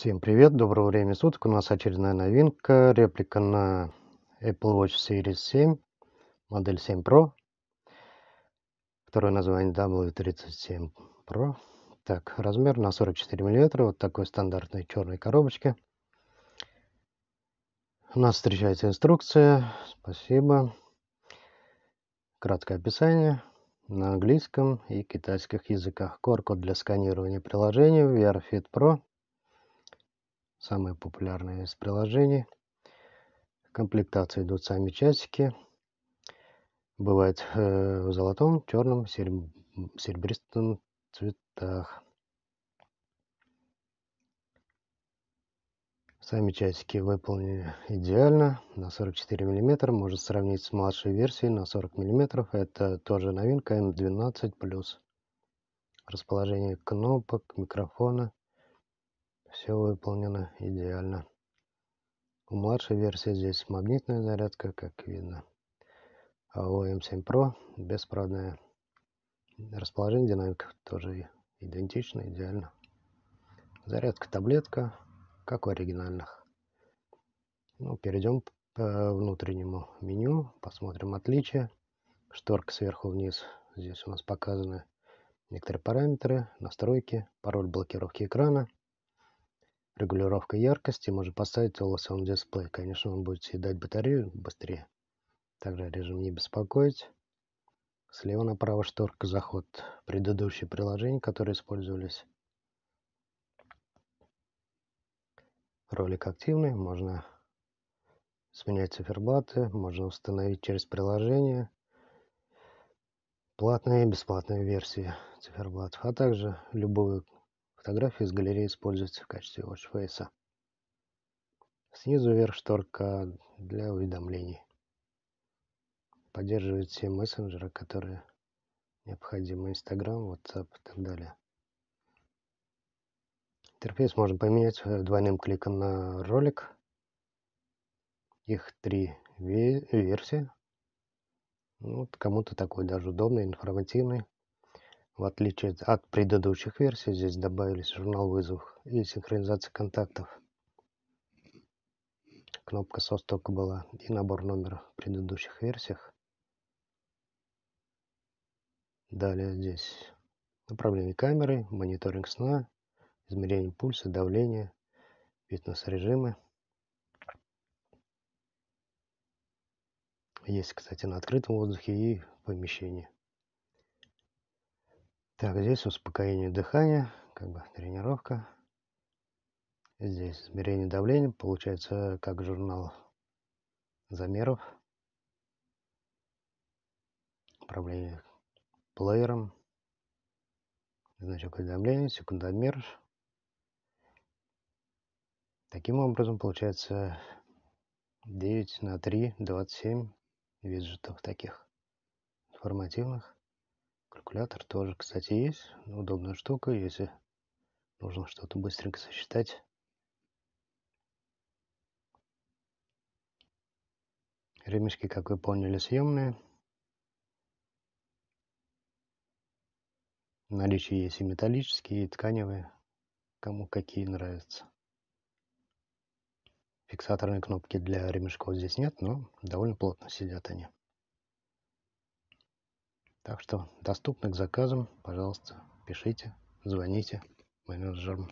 Всем привет, доброго времени суток. У нас очередная новинка, реплика на Apple Watch Series 7, модель 7 Pro. Второе название W37 Pro. Так, размер на 44 мм, вот такой стандартной черной коробочке. У нас встречается инструкция, спасибо. Краткое описание на английском и китайских языках. Корку для сканирования приложения, VRFit Pro Самые популярные из приложений. В комплектации идут сами часики. Бывает э, в золотом, черном, сереб... серебристом цветах. Сами часики выполнены идеально, на 44 мм, можно сравнить с младшей версией на 40 мм, это тоже новинка M12+. Расположение кнопок, микрофона, все выполнено идеально. У младшей версии здесь магнитная зарядка, как видно. А у M7 Pro беспроводная. Расположение динамиков тоже идентично, идеально. Зарядка-таблетка, как у оригинальных. Ну, перейдем по внутреннему меню, посмотрим отличия. Шторка сверху вниз, здесь у нас показаны некоторые параметры, настройки, пароль блокировки экрана – регулировка яркости, можно поставить Always On Display. Конечно, он будет съедать батарею быстрее. Также режим не беспокоить. Слева направо шторка заход предыдущие приложения, которые использовались. Ролик активный, можно сменять циферблаты, можно установить через приложение платные и бесплатные версии циферблатов, а также любую Фотография из галереи используется в качестве watchface. Снизу вверх шторка для уведомлений. Поддерживает все мессенджеры, которые необходимы. Instagram, WhatsApp и так далее. Интерфейс можно поменять э, двойным кликом на ролик. Их три версии. Ну, вот кому-то такой даже удобный, информативный. В отличие от предыдущих версий, здесь добавились журнал вызовов и синхронизация контактов. Кнопка SOS была и набор номера в предыдущих версиях. Далее здесь направление камеры, мониторинг сна, измерение пульса, давления, фитнес-режимы. Есть, кстати, на открытом воздухе и помещении. Так, здесь успокоение дыхания, как бы тренировка. Здесь измерение давления, получается, как журнал замеров. Управление плеером. Значок уведомления, секундомер. Таким образом, получается 9 на 3, 27 виджетов таких информативных. Калькулятор тоже, кстати, есть. Удобная штука, если нужно что-то быстренько сосчитать. Ремешки, как вы поняли, съемные. Наличие есть и металлические, и тканевые, кому какие нравятся. Фиксаторные кнопки для ремешков здесь нет, но довольно плотно сидят они. Так что доступны к заказам, пожалуйста, пишите, звоните менеджерам.